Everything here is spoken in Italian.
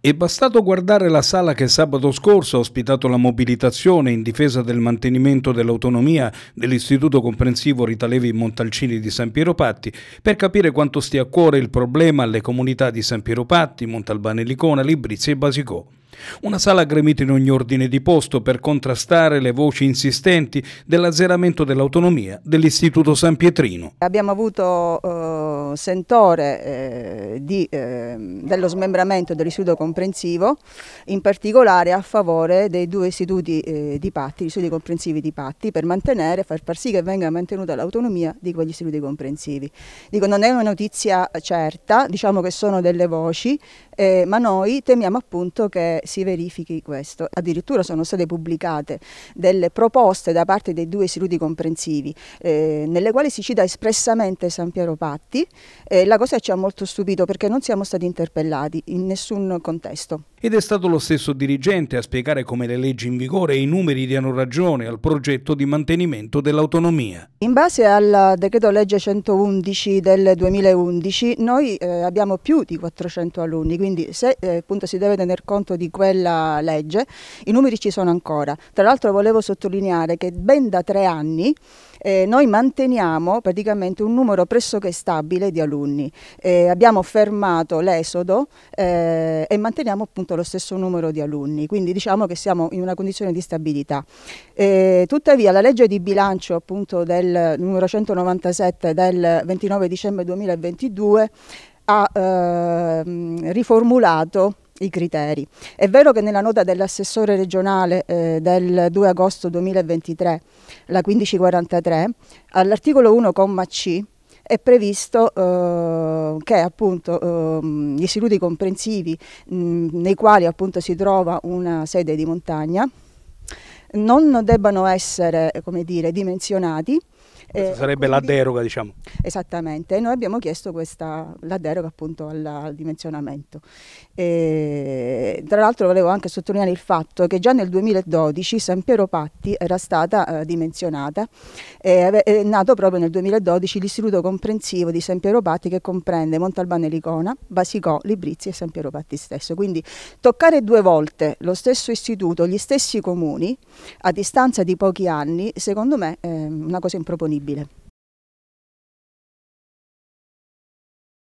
È bastato guardare la sala che sabato scorso ha ospitato la mobilitazione in difesa del mantenimento dell'autonomia dell'Istituto Comprensivo Ritalevi Montalcini di San Piero Patti per capire quanto stia a cuore il problema alle comunità di San Piero Patti, Montalbane Licona, Librizia e Basicò. Una sala gremita in ogni ordine di posto per contrastare le voci insistenti dell'azzeramento dell'autonomia dell'Istituto San Pietrino. Abbiamo avuto eh, sentore eh, di, eh, dello smembramento dell'istituto comprensivo, in particolare a favore dei due istituti eh, di Patti, gli istituti comprensivi di Patti, per mantenere, far, far sì che venga mantenuta l'autonomia di quegli istituti comprensivi. Dico, non è una notizia certa, diciamo che sono delle voci, eh, ma noi temiamo appunto che si verifichi questo. Addirittura sono state pubblicate delle proposte da parte dei due istituti comprensivi eh, nelle quali si cita espressamente San Piero Patti e la cosa ci ha molto stupito perché non siamo stati interpellati in nessun contesto. Ed è stato lo stesso dirigente a spiegare come le leggi in vigore e i numeri diano ragione al progetto di mantenimento dell'autonomia. In base al decreto legge 111 del 2011 noi eh, abbiamo più di 400 alunni, quindi se eh, appunto si deve tener conto di quella legge, i numeri ci sono ancora. Tra l'altro volevo sottolineare che ben da tre anni eh, noi manteniamo praticamente un numero pressoché stabile di alunni. Eh, abbiamo fermato l'esodo eh, e manteniamo appunto appunto lo stesso numero di alunni, quindi diciamo che siamo in una condizione di stabilità. Eh, tuttavia la legge di bilancio appunto del numero 197 del 29 dicembre 2022 ha eh, riformulato i criteri. È vero che nella nota dell'assessore regionale eh, del 2 agosto 2023, la 1543, all'articolo 1, C, è previsto eh, che appunto, ehm, gli istituti comprensivi mh, nei quali appunto, si trova una sede di montagna non debbano essere dire, dimensionati eh, sarebbe quindi, la deroga, diciamo. Esattamente, noi abbiamo chiesto questa, la deroga appunto alla, al dimensionamento. E, eh, tra l'altro volevo anche sottolineare il fatto che già nel 2012 San Piero Patti era stata eh, dimensionata, e, è nato proprio nel 2012 l'istituto comprensivo di San Piero Patti che comprende Montalbano e Licona, Basicò, Librizia e San Piero Patti stesso. Quindi toccare due volte lo stesso istituto, gli stessi comuni, a distanza di pochi anni, secondo me è una cosa improponibile. بلا